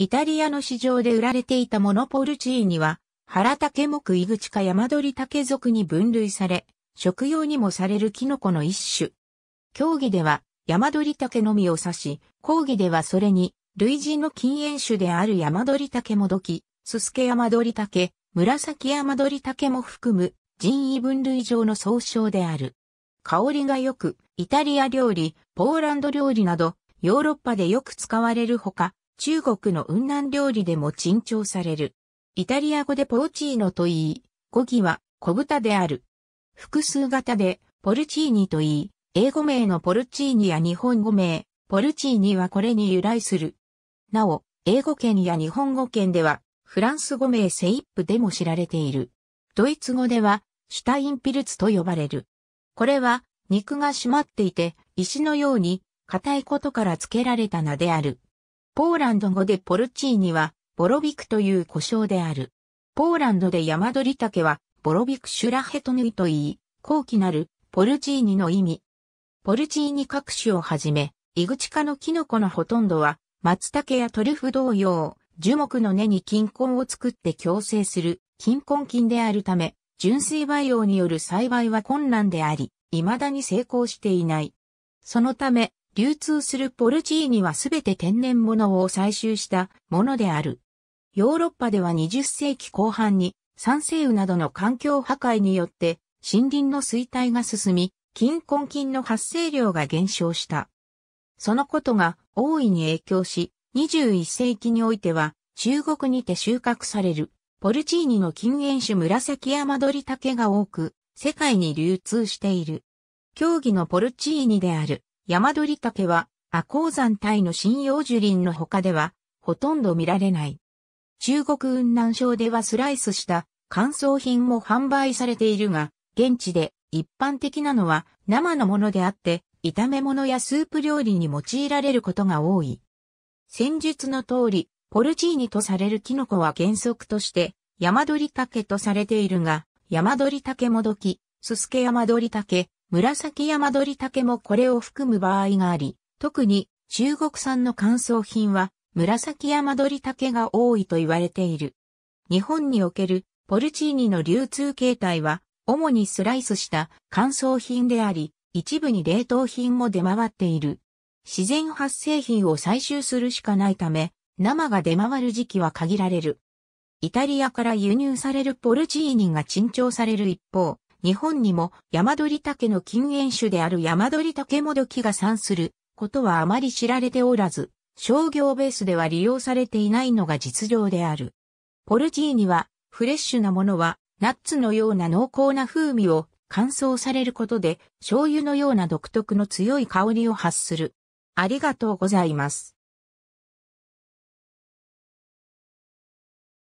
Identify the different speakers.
Speaker 1: イタリアの市場で売られていたモノポルチーニは、原竹木井口か山鳥竹属に分類され、食用にもされるキノコの一種。競技では、山鳥竹のみを指し、講義ではそれに、類似の禁煙種である山鳥竹もどき、すすけ山鳥竹、紫山鳥竹も含む人為分類上の総称である。香りが良く、イタリア料理、ポーランド料理など、ヨーロッパでよく使われるほか、中国の雲南料理でも珍重される。イタリア語でポーチーノと言い、語義は小豚である。複数型でポルチーニと言い、英語名のポルチーニや日本語名、ポルチーニはこれに由来する。なお、英語圏や日本語圏では、フランス語名セイップでも知られている。ドイツ語では、シュタインピルツと呼ばれる。これは、肉が締まっていて、石のように、硬いことから付けられた名である。ポーランド語でポルチーニは、ボロビクという呼称である。ポーランドで山鳥竹は、ボロビクシュラヘトヌイと言い、高貴なる、ポルチーニの意味。ポルチーニ各種をはじめ、イグチ科のキノコのほとんどは、松茸やトリュフ同様、樹木の根に金根を作って共生する、金根菌であるため、純粋培養による栽培は困難であり、未だに成功していない。そのため、流通するポルチーニはすべて天然物を採集したものである。ヨーロッパでは20世紀後半に酸性雨などの環境破壊によって森林の衰退が進み、金根菌の発生量が減少した。そのことが大いに影響し、21世紀においては中国にて収穫されるポルチーニの禁煙種紫山鳥竹が多く世界に流通している。競技のポルチーニである。山鳥竹は、阿高山帯の針葉樹林の他では、ほとんど見られない。中国雲南省ではスライスした乾燥品も販売されているが、現地で一般的なのは生のものであって、炒め物やスープ料理に用いられることが多い。戦術の通り、ポルチーニとされるキノコは原則として、山鳥竹とされているが、山鳥竹もどき、すすけ山鳥竹、紫山鳥竹もこれを含む場合があり、特に中国産の乾燥品は紫山鳥竹が多いと言われている。日本におけるポルチーニの流通形態は主にスライスした乾燥品であり、一部に冷凍品も出回っている。自然発生品を採集するしかないため、生が出回る時期は限られる。イタリアから輸入されるポルチーニが珍重される一方、日本にも山鳥竹の近縁種である山鳥竹もどきが産することはあまり知られておらず、商業ベースでは利用されていないのが実情である。ポルチーニは、フレッシュなものは、ナッツのような濃厚な風味を乾燥されることで、醤油のような独特の強い香りを発する。ありがとうございます。